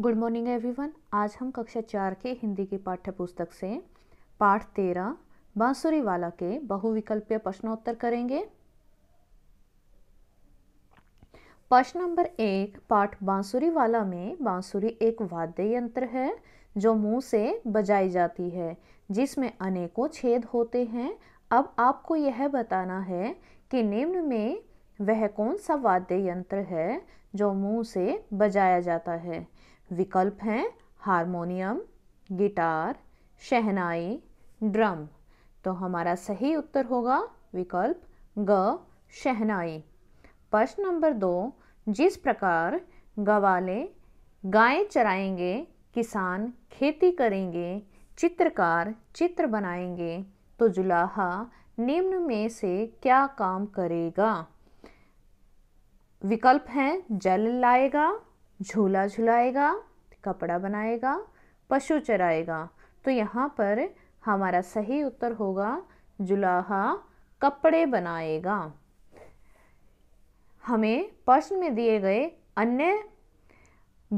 good morning everyone आज हम कक्षा चार के हिंदी की पाठ्य पुस्तक से पाठ तेरह बांसुरी वाला के बहुविकल्पीय प्रश्नोत्तर करेंगे प्रश्न नंबर एक पाठ बांसुरी वाला में बांसुरी एक वाद्य यंत्र है जो मुंह से बजाई जाती है जिसमें अनेकों छेद होते हैं अब आपको यह बताना है कि निम्न में वह कौन सा वाद्य यंत्र है जो मुंह से बजाया जाता है विकल्प हैं हारमोनियम गिटार शहनाई ड्रम तो हमारा सही उत्तर होगा विकल्प ग शहनाई प्रश्न नंबर दो जिस प्रकार गवाले गायें चराएंगे किसान खेती करेंगे चित्रकार चित्र बनाएंगे तो जुलाहा निम्न में से क्या काम करेगा विकल्प हैं जल लाएगा झूला झुलाएगा कपड़ा बनाएगा पशु चराएगा तो यहाँ पर हमारा सही उत्तर होगा जुलाहा कपड़े बनाएगा हमें प्रश्न में दिए गए अन्य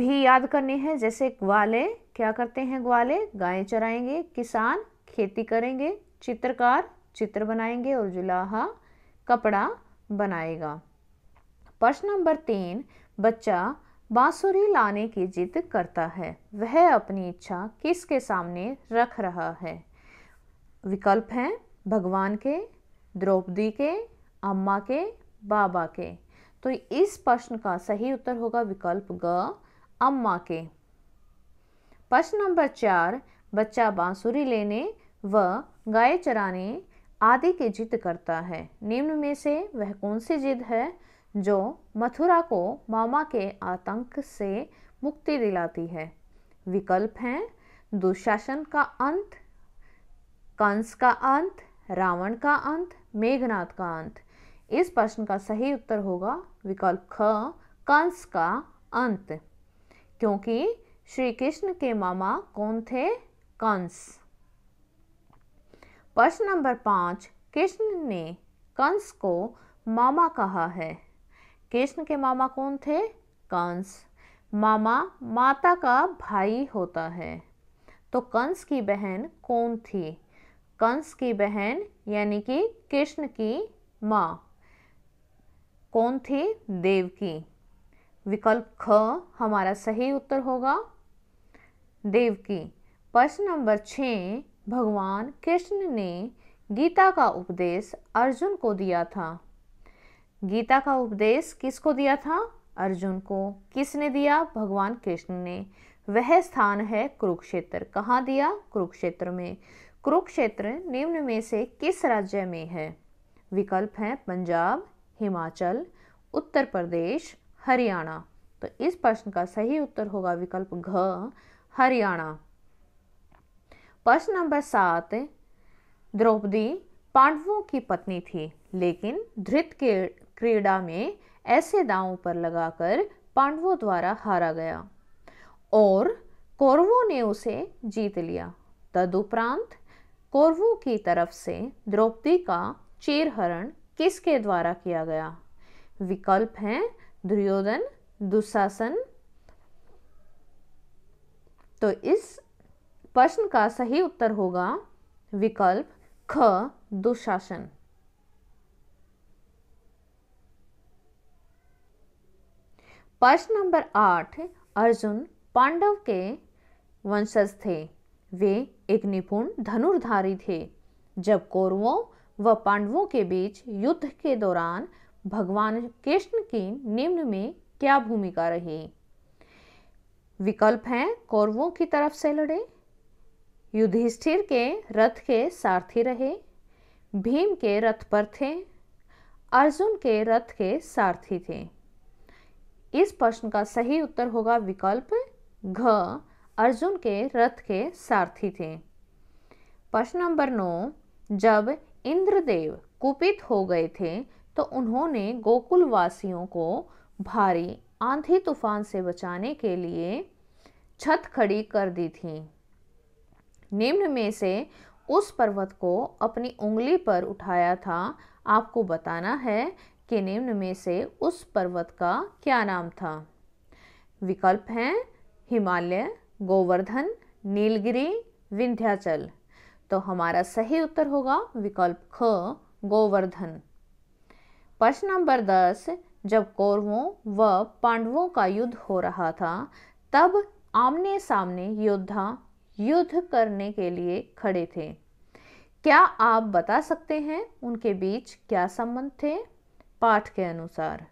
भी याद करने हैं जैसे ग्वाले क्या करते हैं ग्वाले गायें चराएंगे किसान खेती करेंगे चित्रकार चित्र बनाएंगे और जुलाहा कपड़ा बनाएगा प्रश्न नंबर तीन बच्चा बांसुरी लाने की जिद करता है वह अपनी इच्छा किसके सामने रख रहा है विकल्प हैं भगवान के द्रौपदी के अम्मा के बाबा के तो इस प्रश्न का सही उत्तर होगा विकल्प ग अम्मा के प्रश्न नंबर चार बच्चा बांसुरी लेने व गाय चराने आदि की जिद करता है निम्न में से वह कौन सी जिद है जो मथुरा को मामा के आतंक से मुक्ति दिलाती है विकल्प हैं दुशासन का अंत कंस का अंत रावण का अंत मेघनाथ का अंत इस प्रश्न का सही उत्तर होगा विकल्प ख कंस का अंत क्योंकि श्री कृष्ण के मामा कौन थे कंस प्रश्न नंबर पाँच कृष्ण ने कंस को मामा कहा है कृष्ण के मामा कौन थे कंस मामा माता का भाई होता है तो कंस की बहन कौन थी कंस की बहन यानी कि कृष्ण की माँ कौन थी देव की विकल्प ख हमारा सही उत्तर होगा देव की प्रश्न नंबर छः भगवान कृष्ण ने गीता का उपदेश अर्जुन को दिया था गीता का उपदेश किसको दिया था अर्जुन को किसने दिया भगवान कृष्ण ने वह स्थान है कुरुक्षेत्र कहाँ दिया कुरुक्षेत्र में कुरुक्षेत्र निम्न में से किस राज्य में है विकल्प हैं पंजाब हिमाचल उत्तर प्रदेश हरियाणा तो इस प्रश्न का सही उत्तर होगा विकल्प घ हरियाणा प्रश्न नंबर सात द्रौपदी पांडवों की पत्नी थी लेकिन धृत के क्रीड़ा में ऐसे दांव पर लगाकर पांडवों द्वारा हारा गया और कौरवों ने उसे जीत लिया तदुपरांत कौरवों की तरफ से द्रौपदी का चीरहरण किसके द्वारा किया गया विकल्प हैं दुर्योधन दुशासन तो इस प्रश्न का सही उत्तर होगा विकल्प ख दुशासन प्रश्न नंबर आठ अर्जुन पांडव के वंशज थे वे एक निपुण धनुर्धारी थे जब कौरवों व पांडवों के बीच युद्ध के दौरान भगवान कृष्ण की निम्न में क्या भूमिका रही विकल्प हैं कौरवों की तरफ से लड़े युधिष्ठिर के रथ के सारथी रहे भीम के रथ पर थे अर्जुन के रथ के सारथी थे इस प्रश्न का सही उत्तर होगा विकल्प घ अर्जुन के रथ के सारथी थे प्रश्न नंबर नौ जब इंद्रदेव कुपित हो गए थे तो उन्होंने गोकुलवासियों को भारी आंधी तूफान से बचाने के लिए छत खड़ी कर दी थी निम्न में से उस पर्वत को अपनी उंगली पर उठाया था आपको बताना है के निम्न में से उस पर्वत का क्या नाम था विकल्प हैं हिमालय गोवर्धन नीलगिरी विंध्याचल तो हमारा सही उत्तर होगा विकल्प ख गोवर्धन प्रश्न नंबर दस जब कौरवों व पांडवों का युद्ध हो रहा था तब आमने सामने योद्धा युद्ध करने के लिए खड़े थे क्या आप बता सकते हैं उनके बीच क्या संबंध थे पाठ के अनुसार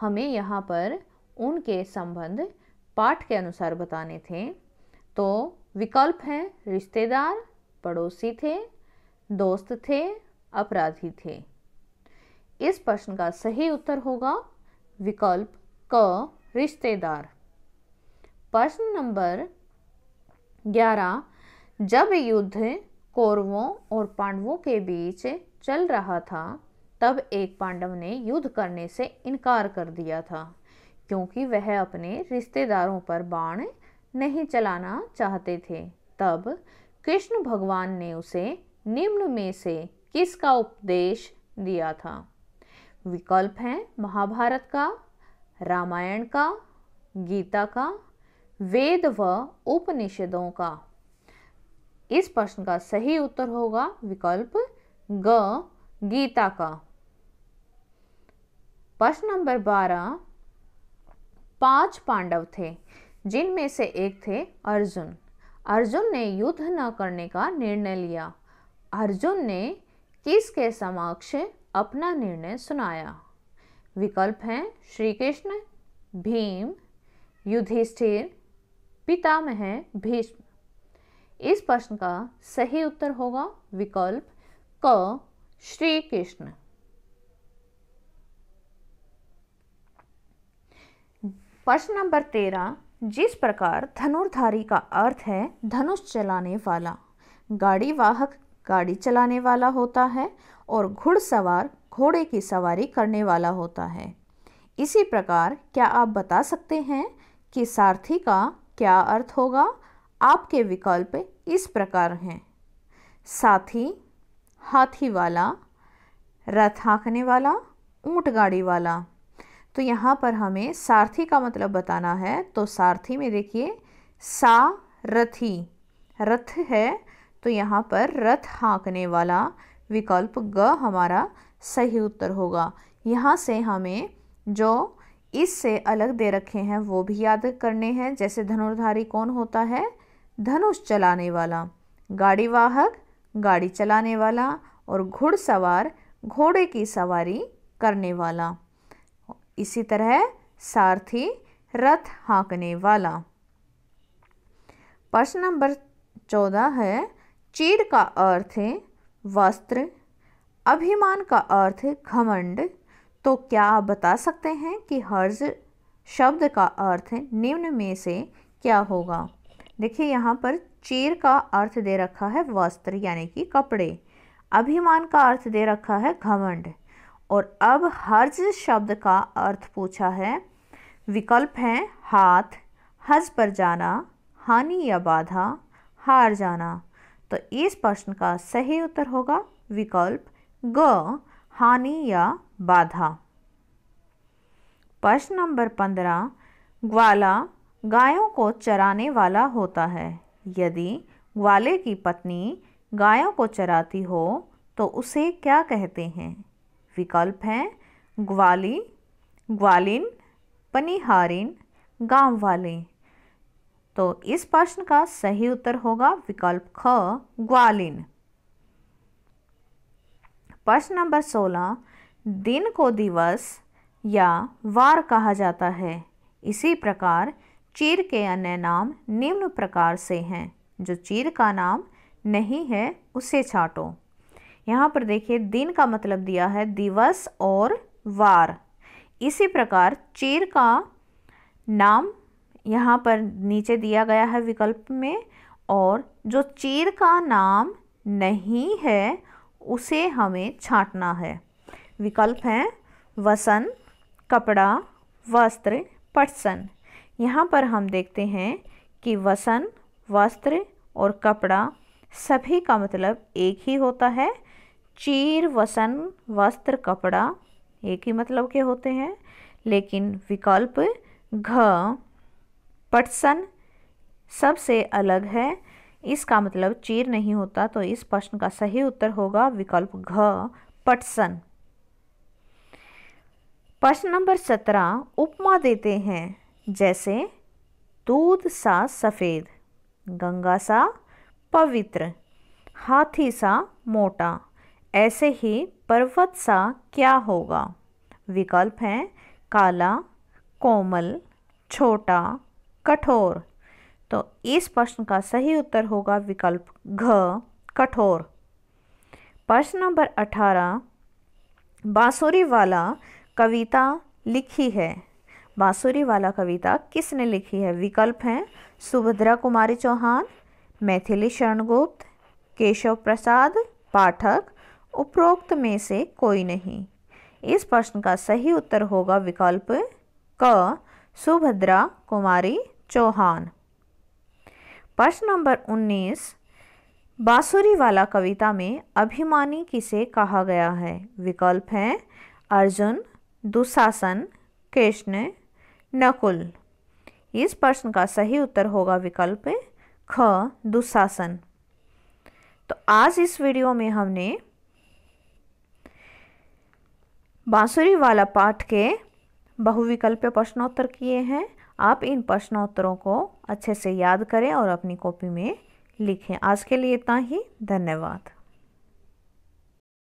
हमें यहाँ पर उनके संबंध पाठ के अनुसार बताने थे तो विकल्प हैं रिश्तेदार पड़ोसी थे दोस्त थे अपराधी थे इस प्रश्न का सही उत्तर होगा विकल्प क रिश्तेदार प्रश्न नंबर ग्यारह जब युद्ध कौरवों और पांडवों के बीच चल रहा था तब एक पांडव ने युद्ध करने से इनकार कर दिया था क्योंकि वह अपने रिश्तेदारों पर बाण नहीं चलाना चाहते थे तब कृष्ण भगवान ने उसे निम्न में से किसका उपदेश दिया था विकल्प हैं महाभारत का रामायण का गीता का वेद व उपनिषदों का इस प्रश्न का सही उत्तर होगा विकल्प ग गीता का प्रश्न नंबर बारह पांच पांडव थे जिनमें से एक थे अर्जुन अर्जुन ने युद्ध न करने का निर्णय लिया अर्जुन ने किसके समक्ष अपना निर्णय सुनाया विकल्प हैं श्री कृष्ण भीम युधिष्ठिर पितामह भीष्म इस प्रश्न का सही उत्तर होगा विकल्प क श्री कृष्ण प्रश्न नंबर तेरह जिस प्रकार धनुर्धारी का अर्थ है धनुष चलाने वाला गाड़ी वाहक गाड़ी चलाने वाला होता है और घुड़सवार घोड़े की सवारी करने वाला होता है इसी प्रकार क्या आप बता सकते हैं कि सारथी का क्या अर्थ होगा आपके विकल्प इस प्रकार हैं साथी हाथी वाला रथ हाँकने वाला ऊँट गाड़ी वाला तो यहाँ पर हमें सारथी का मतलब बताना है तो सारथी में देखिए सा रथी रथ है तो यहाँ पर रथ हाँकने वाला विकल्प ग हमारा सही उत्तर होगा यहाँ से हमें जो इससे अलग दे रखे हैं वो भी याद करने हैं जैसे धनुर्धारी कौन होता है धनुष चलाने वाला गाड़ी वाहक गाड़ी चलाने वाला और घुड़सवार घोड़े की सवारी करने वाला इसी तरह सारथी रथ हाँकने वाला प्रश्न नंबर चौदह है चीड़ का अर्थ है वस्त्र अभिमान का अर्थ घमंड तो क्या आप बता सकते हैं कि हर्ज शब्द का अर्थ निम्न में से क्या होगा देखिए यहाँ पर चीर का अर्थ दे रखा है वस्त्र यानी कि कपड़े अभिमान का अर्थ दे रखा है घमंड और अब हर्ज शब्द का अर्थ पूछा है विकल्प हैं हाथ हज पर जाना हानि या बाधा हार जाना तो इस प्रश्न का सही उत्तर होगा विकल्प ग हानि या बाधा प्रश्न नंबर पंद्रह ग्वाला गायों को चराने वाला होता है यदि ग्वाले की पत्नी गायों को चराती हो तो उसे क्या कहते हैं विकल्प हैं ग्वाली ग्वालिन पनिहारिन गांव वाले तो इस प्रश्न का सही उत्तर होगा विकल्प ख ग्वालिन प्रश्न नंबर सोलह दिन को दिवस या वार कहा जाता है इसी प्रकार चीर के अन्य नाम निम्न प्रकार से हैं जो चीर का नाम नहीं है उसे छाटो यहाँ पर देखिए दिन का मतलब दिया है दिवस और वार इसी प्रकार चीर का नाम यहाँ पर नीचे दिया गया है विकल्प में और जो चीर का नाम नहीं है उसे हमें छांटना है विकल्प हैं वसन कपड़ा वस्त्र पटसन यहाँ पर हम देखते हैं कि वसन वस्त्र और कपड़ा सभी का मतलब एक ही होता है चीर वसन वस्त्र कपड़ा एक ही मतलब के होते हैं लेकिन विकल्प घ पटसन सबसे अलग है इसका मतलब चीर नहीं होता तो इस प्रश्न का सही उत्तर होगा विकल्प घ पटसन प्रश्न नंबर सत्रह उपमा देते हैं जैसे दूध सा सफ़ेद गंगा सा पवित्र हाथी सा मोटा ऐसे ही पर्वत सा क्या होगा विकल्प हैं काला कोमल छोटा कठोर तो इस प्रश्न का सही उत्तर होगा विकल्प घ कठोर प्रश्न नंबर अठारह बांसुरी वाला कविता लिखी है बांसुरी वाला कविता किसने लिखी है विकल्प हैं सुभद्रा कुमारी चौहान मैथिली शरणगुप्त केशव प्रसाद पाठक उपरोक्त में से कोई नहीं इस प्रश्न का सही उत्तर होगा विकल्प क सुभद्रा कुमारी चौहान प्रश्न नंबर 19 बांसुरी वाला कविता में अभिमानी किसे कहा गया है विकल्प हैं अर्जुन दुशासन कृष्ण नकुल इस प्रश्न का सही उत्तर होगा विकल्प ख दुशासन तो आज इस वीडियो में हमने बांसुरी वाला पाठ के बहुविकल्प प्रश्नोत्तर किए हैं आप इन प्रश्नोत्तरों को अच्छे से याद करें और अपनी कॉपी में लिखें आज के लिए इतना ही धन्यवाद